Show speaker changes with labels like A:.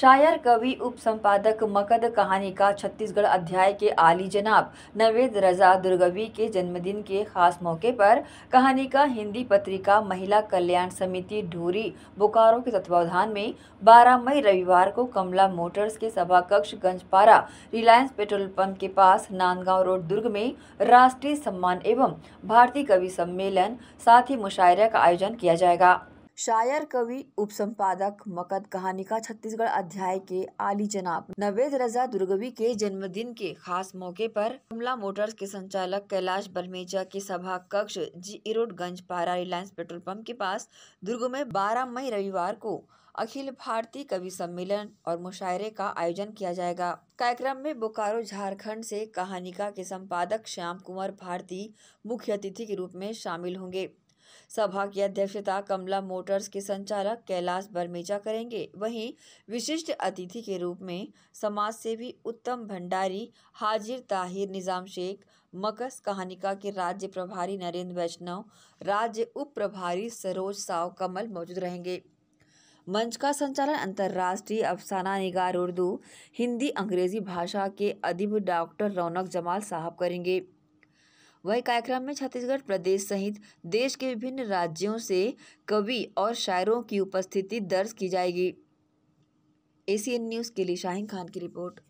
A: शायर कवि उप संपादक मकद कहानी का छत्तीसगढ़ अध्याय के आली जनाब नवेद रजा दुर्गवी के जन्मदिन के खास मौके पर कहानी का हिंदी पत्रिका महिला कल्याण समिति ढूरी बोकारो के तत्वावधान में 12 मई रविवार को कमला मोटर्स के सभा कक्ष गंजपारा रिलायंस पेट्रोल पंप के पास नांदगांव रोड दुर्ग में राष्ट्रीय सम्मान एवं भारतीय कवि सम्मेलन साथ ही मुशायरे का आयोजन किया जाएगा शायर कवि उप संपादक मकद कहानी का छत्तीसगढ़ अध्याय के आली जनाब नवेद रजा दुर्गवी के जन्मदिन के खास मौके पर कमला मोटर्स के संचालक कैलाश बलमेजा के सभा कक्ष जी इरोडगंज पारा रिलायंस पेट्रोल पंप के पास दुर्ग में 12 मई रविवार को अखिल भारतीय कवि सम्मेलन और मुशायरे का आयोजन किया जाएगा कार्यक्रम में बोकारो झारखंड से कहानिका के संपादक श्याम कुमार भारती मुख्य अतिथि के रूप में शामिल होंगे सभा की अध्यक्षता कमला मोटर्स के संचालक कैलाश बर्मेजा करेंगे वहीं विशिष्ट अतिथि के रूप में समाज सेवी उत्तम भंडारी हाजिर ताहिर निजाम शेख मकस कहानिका के राज्य प्रभारी नरेंद्र वैष्णव राज्य उप प्रभारी सरोज साव कमल मौजूद रहेंगे मंच का संचालन अंतर्राष्ट्रीय अफसाना निगार उर्दू हिंदी अंग्रेजी भाषा के अधिब डॉक्टर रौनक जमाल साहब करेंगे वह कार्यक्रम में छत्तीसगढ़ प्रदेश सहित देश के विभिन्न राज्यों से कवि और शायरों की उपस्थिति दर्ज की जाएगी एसीएन न्यूज़ के लिए शाहिंग खान की रिपोर्ट